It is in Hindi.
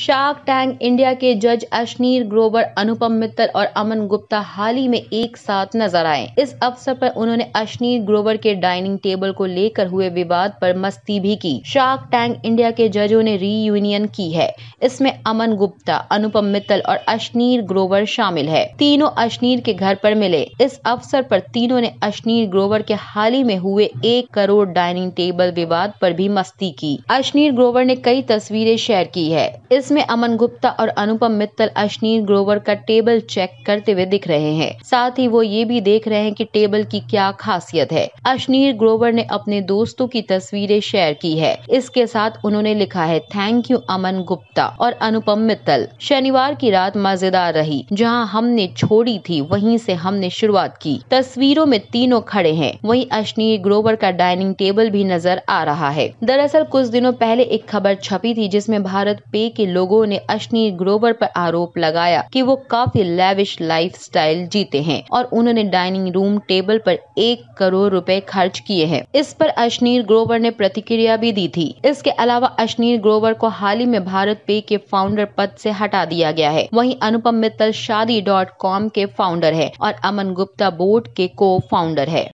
शार्क टैंक इंडिया के जज अश्नीर ग्रोवर अनुपम मित्तल और अमन गुप्ता हाल ही में एक साथ नजर आए इस अवसर पर उन्होंने अश्नीर ग्रोवर के डाइनिंग टेबल को लेकर हुए विवाद पर मस्ती भी की शार्क टैंक इंडिया के जजों ने री की है इसमें अमन गुप्ता अनुपम मित्तल और अश्नीर ग्रोवर शामिल है तीनों अश्नीर के घर पर मिले इस अवसर पर तीनों ने अश्नीर ग्रोवर के हाल ही में हुए एक करोड़ डाइनिंग टेबल विवाद पर भी मस्ती की अश्नीर ग्रोवर ने कई तस्वीरें शेयर की है इस जिसमें अमन गुप्ता और अनुपम मित्तल अश्नीर ग्रोवर का टेबल चेक करते हुए दिख रहे हैं साथ ही वो ये भी देख रहे हैं कि टेबल की क्या खासियत है अश्नीर ग्रोवर ने अपने दोस्तों की तस्वीरें शेयर की है इसके साथ उन्होंने लिखा है थैंक यू अमन गुप्ता और अनुपम मित्तल शनिवार की रात मजेदार रही जहाँ हमने छोड़ी थी वहीं से हमने शुरुआत की तस्वीरों में तीनों खड़े हैं वहीं अश्नीर ग्रोवर का डाइनिंग टेबल भी नजर आ रहा है दरअसल कुछ दिनों पहले एक खबर छपी थी जिसमें भारत पे के लोगों ने अश्नी ग्रोवर पर आरोप लगाया कि वो काफी लेविश लाइफस्टाइल जीते हैं और उन्होंने डाइनिंग रूम टेबल पर एक करोड़ रुपए खर्च किए हैं इस पर अश्नीर ग्रोवर ने प्रतिक्रिया भी दी थी इसके अलावा अश्नीर ग्रोवर को हाल ही में भारत पे के फाउंडर पद से हटा दिया गया है वहीं अनुपम मित्तल शादी डॉट कॉम के फाउंडर है और अमन गुप्ता बोर्ड के को फाउंडर है